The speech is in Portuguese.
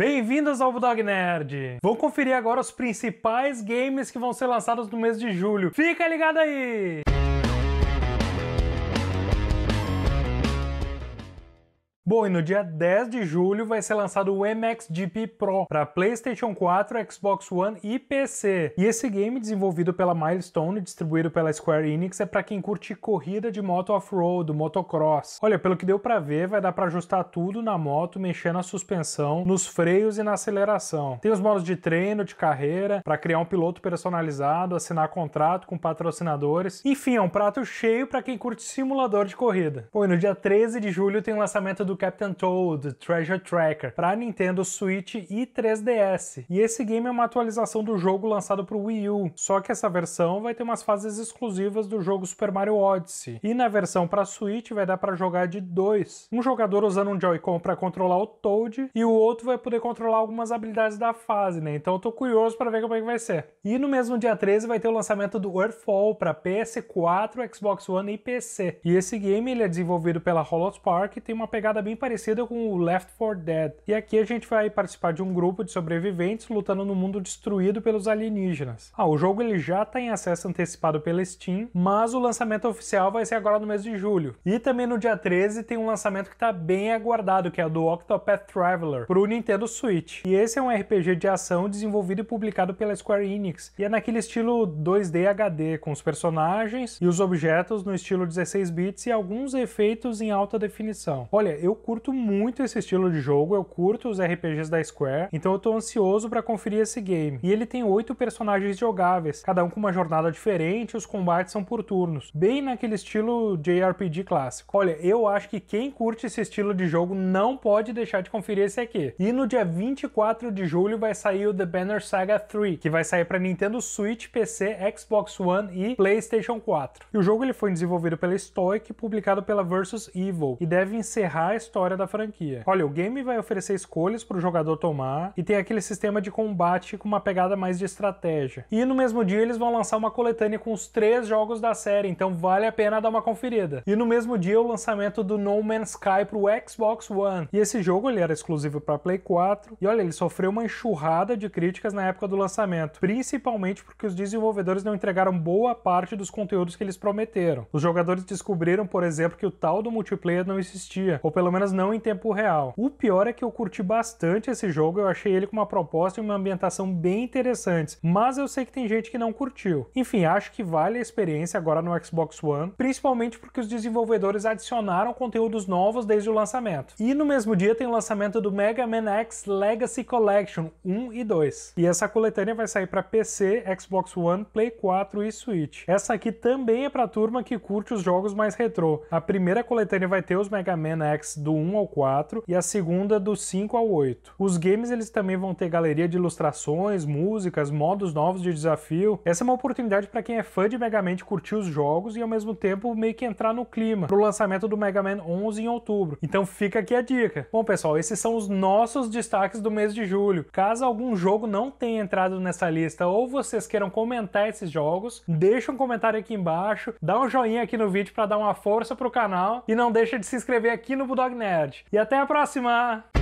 Bem-vindos ao Bulldog Nerd! Vou conferir agora os principais games que vão ser lançados no mês de julho. Fica ligado aí! Bom, e no dia 10 de julho vai ser lançado o MXGP Pro para PlayStation 4, Xbox One e PC. E esse game, desenvolvido pela Milestone e distribuído pela Square Enix, é para quem curte corrida de moto off-road, motocross. Olha, pelo que deu para ver, vai dar para ajustar tudo na moto, mexer na suspensão, nos freios e na aceleração. Tem os modos de treino, de carreira, para criar um piloto personalizado, assinar contrato com patrocinadores. Enfim, é um prato cheio para quem curte simulador de corrida. Bom, e no dia 13 de julho tem o lançamento do Captain Toad, Treasure Tracker, para Nintendo Switch e 3DS. E esse game é uma atualização do jogo lançado para o Wii U, só que essa versão vai ter umas fases exclusivas do jogo Super Mario Odyssey. E na versão para Switch vai dar para jogar de dois, um jogador usando um Joy-Con para controlar o Toad e o outro vai poder controlar algumas habilidades da fase, né? Então eu tô curioso para ver como é que vai ser. E no mesmo dia 13 vai ter o lançamento do Earthfall para PS4, Xbox One e PC. E esse game ele é desenvolvido pela Hollow Spark e tem uma pegada bem bem parecida com o Left 4 Dead. E aqui a gente vai participar de um grupo de sobreviventes lutando no mundo destruído pelos alienígenas. Ah, o jogo ele já está em acesso antecipado pela Steam, mas o lançamento oficial vai ser agora no mês de julho. E também no dia 13 tem um lançamento que está bem aguardado, que é do Octopath Traveler para o Nintendo Switch. E esse é um RPG de ação desenvolvido e publicado pela Square Enix. E é naquele estilo 2D HD, com os personagens e os objetos no estilo 16 bits e alguns efeitos em alta definição. Olha, eu eu curto muito esse estilo de jogo, eu curto os RPGs da Square, então eu tô ansioso para conferir esse game. E ele tem oito personagens jogáveis, cada um com uma jornada diferente, os combates são por turnos, bem naquele estilo JRPG clássico. Olha, eu acho que quem curte esse estilo de jogo não pode deixar de conferir esse aqui. E no dia 24 de julho vai sair o The Banner Saga 3, que vai sair para Nintendo Switch, PC, Xbox One e PlayStation 4. E o jogo ele foi desenvolvido pela Stoic e publicado pela Versus Evil, e deve encerrar a história da franquia. Olha, o game vai oferecer escolhas para o jogador tomar e tem aquele sistema de combate com uma pegada mais de estratégia. E no mesmo dia eles vão lançar uma coletânea com os três jogos da série, então vale a pena dar uma conferida. E no mesmo dia o lançamento do No Man's Sky para o Xbox One. E esse jogo ele era exclusivo para Play 4 e olha, ele sofreu uma enxurrada de críticas na época do lançamento, principalmente porque os desenvolvedores não entregaram boa parte dos conteúdos que eles prometeram. Os jogadores descobriram, por exemplo, que o tal do multiplayer não existia, ou pelo pelo menos não em tempo real. O pior é que eu curti bastante esse jogo, eu achei ele com uma proposta e uma ambientação bem interessantes, mas eu sei que tem gente que não curtiu. Enfim, acho que vale a experiência agora no Xbox One, principalmente porque os desenvolvedores adicionaram conteúdos novos desde o lançamento. E no mesmo dia tem o lançamento do Mega Man X Legacy Collection 1 e 2. E essa coletânea vai sair para PC, Xbox One, Play 4 e Switch. Essa aqui também é para turma que curte os jogos mais retrô. A primeira coletânea vai ter os Mega Man X do 1 ao 4 e a segunda do 5 ao 8. Os games eles também vão ter galeria de ilustrações, músicas, modos novos de desafio. Essa é uma oportunidade para quem é fã de Mega Man curtir os jogos e ao mesmo tempo meio que entrar no clima para o lançamento do Mega Man 11 em outubro. Então fica aqui a dica. Bom, pessoal, esses são os nossos destaques do mês de julho. Caso algum jogo não tenha entrado nessa lista ou vocês queiram comentar esses jogos, deixa um comentário aqui embaixo, dá um joinha aqui no vídeo para dar uma força pro canal e não deixa de se inscrever aqui no Budog Blog Nerd. E até a próxima!